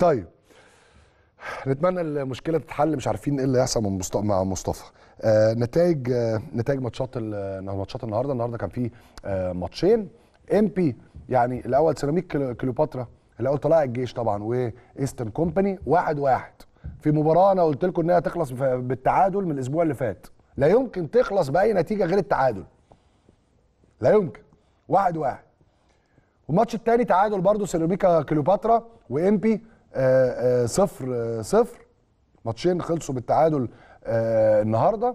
طيب نتمنى المشكله تتحل مش عارفين ايه اللي هيحصل من مصطفى مع مصطفى آه نتائج آه نتائج ماتشات نعم، ماتشات النهارده النهارده كان في آه ماتشين ام بي يعني الاول سيراميك كليوباترا الاول طلائع الجيش طبعا وايسترن كومباني واحد واحد في مباراه انا قلت لكم انها تخلص بالتعادل من الاسبوع اللي فات لا يمكن تخلص باي نتيجه غير التعادل لا يمكن واحد واحد والماتش الثاني تعادل برضه سيراميكا كليوباترا بي آه، آه، صفر آه، صفر ماتشين خلصوا بالتعادل النهارده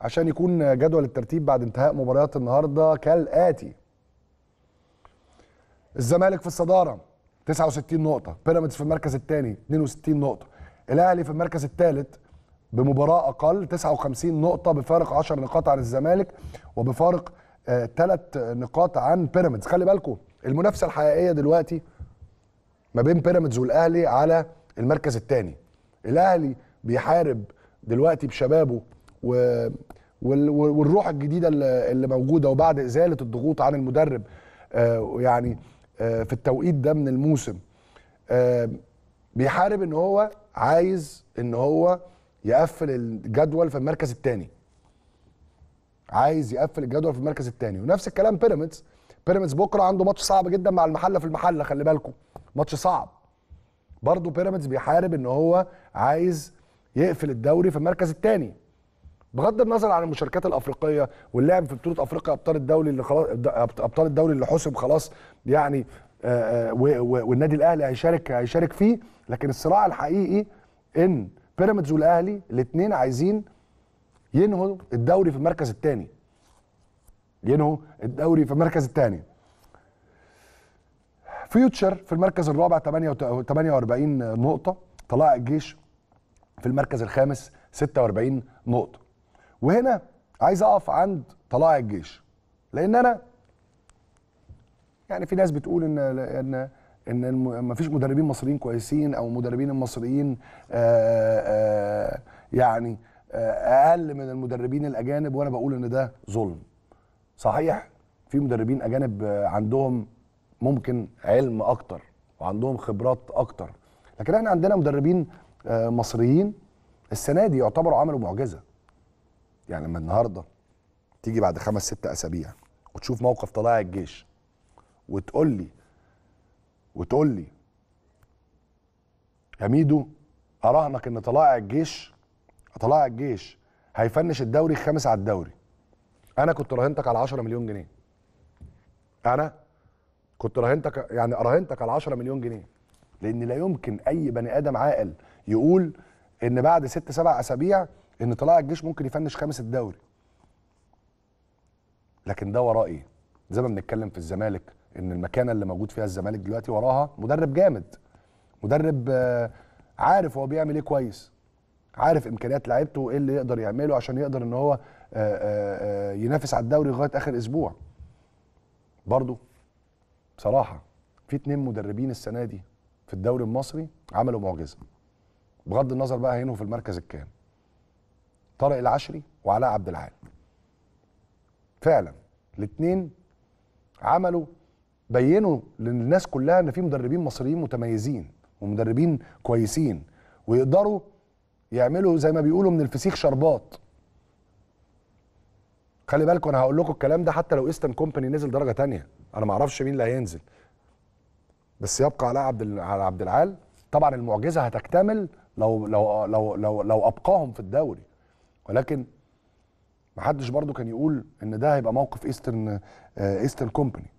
عشان يكون جدول الترتيب بعد انتهاء مباريات النهارده كالاتي الزمالك في الصداره 69 نقطه بيراميدز في المركز الثاني 62 نقطه الاهلي في المركز الثالث بمباراه اقل 59 نقطه بفارق 10 نقاط عن الزمالك وبفارق 3 نقاط عن بيراميدز خلي بالكم المنافسه الحقيقيه دلوقتي ما بين بيراميدز والاهلي على المركز الثاني الاهلي بيحارب دلوقتي بشبابه و والروح الجديده اللي موجوده وبعد ازاله الضغوط عن المدرب آه، يعني آه، في التوقيت ده من الموسم آه، بيحارب ان هو عايز ان هو يقفل الجدول في المركز الثاني عايز يقفل الجدول في المركز الثاني ونفس الكلام بيراميدز بيراميدز بكره عنده ماتش صعب جدا مع المحله في المحله خلي بالكم ماتش صعب برضه بيراميدز بيحارب ان هو عايز يقفل الدوري في المركز الثاني بغض النظر عن المشاركات الافريقيه واللعب في بطوله افريقيا ابطال الدوري اللي خلاص ابطال الدوري اللي حسب خلاص يعني آه، آه، والنادي الاهلي هيشارك هيشارك فيه لكن الصراع الحقيقي ان بيراميدز والاهلي الاثنين عايزين ينهوا الدوري في المركز الثاني ينهوا الدوري في المركز الثاني فيوتشر في المركز الرابع 48 نقطة طلائع الجيش في المركز الخامس 46 نقطة وهنا عايز أقف عند طلائع الجيش لأن أنا يعني في ناس بتقول إن إن إن مفيش مدربين مصريين كويسين أو المدربين المصريين آآ آه، آآ آه، يعني آه، أقل من المدربين الأجانب وأنا بقول إن ده ظلم صحيح في مدربين اجانب عندهم ممكن علم اكتر وعندهم خبرات اكتر لكن احنا عندنا مدربين آه، مصريين السنه دي يعتبروا عملوا معجزه يعني لما النهارده تيجي بعد خمس ست اسابيع وتشوف موقف طلائع الجيش وتقول لي وتقول لي يا ميدو اراهنك ان طلائع الجيش طلائع الجيش هيفنش الدوري الخامس على الدوري انا كنت راهنتك على 10 مليون جنيه انا كنت راهنتك يعني راهنتك على 10 مليون جنيه لان لا يمكن اي بني ادم عاقل يقول ان بعد ست سبع اسابيع ان طلائع الجيش ممكن يفنش خامس الدوري لكن ده وراه ايه زي ما بنتكلم في الزمالك ان المكانه اللي موجود فيها الزمالك دلوقتي وراها مدرب جامد مدرب آه، عارف هو بيعمل ايه كويس عارف امكانيات لعيبته وايه اللي يقدر يعمله عشان يقدر ان هو آه، آه، آه، ينافس على الدوري لغايه اخر اسبوع برضه بصراحه في اتنين مدربين السنه دي في الدوري المصري عملوا معجزه بغض النظر بقى هينهم في المركز الكام طارق العشري وعلاء عبد العال فعلا الاثنين عملوا بينوا للناس كلها ان في مدربين مصريين متميزين ومدربين كويسين ويقدروا يعملوا زي ما بيقولوا من الفسيخ شربات خلي بالكم انا هقول لكم الكلام ده حتى لو ايسترن كومباني نزل درجه ثانيه انا ما اعرفش مين اللي هينزل بس يبقى علاء عبد على عبد العال طبعا المعجزه هتكتمل لو لو لو لو, لو ابقاهم في الدوري ولكن محدش برضو كان يقول ان ده هيبقى موقف ايسترن ايسترن كومباني